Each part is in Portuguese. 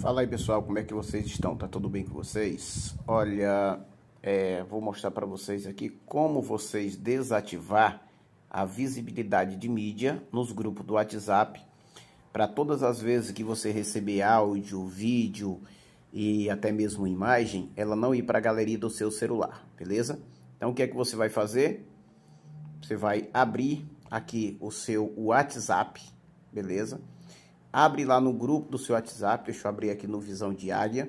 Fala aí pessoal, como é que vocês estão? Tá tudo bem com vocês? Olha, é, vou mostrar para vocês aqui como vocês desativar a visibilidade de mídia nos grupos do WhatsApp para todas as vezes que você receber áudio, vídeo e até mesmo imagem, ela não ir para a galeria do seu celular, beleza? Então o que é que você vai fazer? Você vai abrir aqui o seu WhatsApp, beleza? abre lá no grupo do seu WhatsApp, deixa eu abrir aqui no Visão Diária,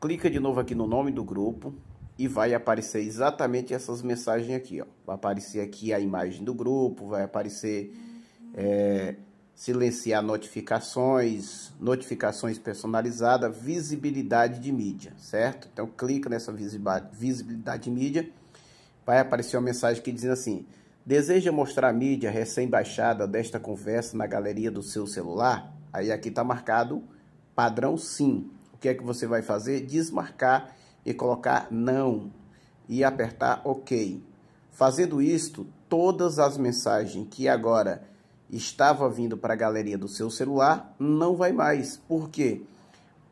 clica de novo aqui no nome do grupo e vai aparecer exatamente essas mensagens aqui, ó. Vai aparecer aqui a imagem do grupo, vai aparecer é, silenciar notificações, notificações personalizadas, visibilidade de mídia, certo? Então clica nessa visibilidade de mídia, vai aparecer uma mensagem que diz assim, Deseja mostrar a mídia recém-baixada desta conversa na galeria do seu celular? Aí aqui está marcado padrão sim. O que é que você vai fazer? Desmarcar e colocar não e apertar OK. Fazendo isto, todas as mensagens que agora estava vindo para a galeria do seu celular não vai mais. Por quê?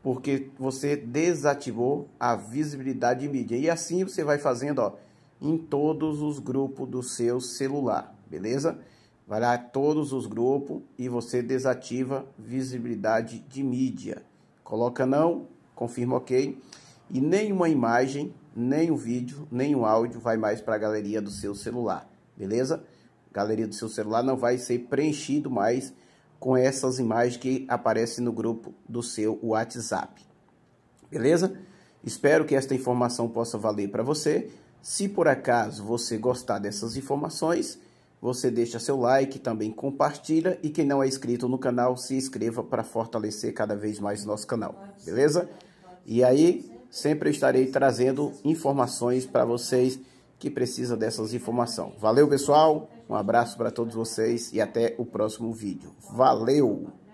Porque você desativou a visibilidade de mídia. E assim você vai fazendo, ó em todos os grupos do seu celular, beleza? Vai lá todos os grupos e você desativa visibilidade de mídia. Coloca não, confirma ok. E nenhuma imagem, nem um vídeo, nem um áudio vai mais para a galeria do seu celular, beleza? galeria do seu celular não vai ser preenchido mais com essas imagens que aparecem no grupo do seu WhatsApp. Beleza? Espero que esta informação possa valer para você. Se por acaso você gostar dessas informações, você deixa seu like, também compartilha e quem não é inscrito no canal, se inscreva para fortalecer cada vez mais nosso canal, beleza? E aí, sempre estarei trazendo informações para vocês que precisa dessas informações. Valeu, pessoal. Um abraço para todos vocês e até o próximo vídeo. Valeu!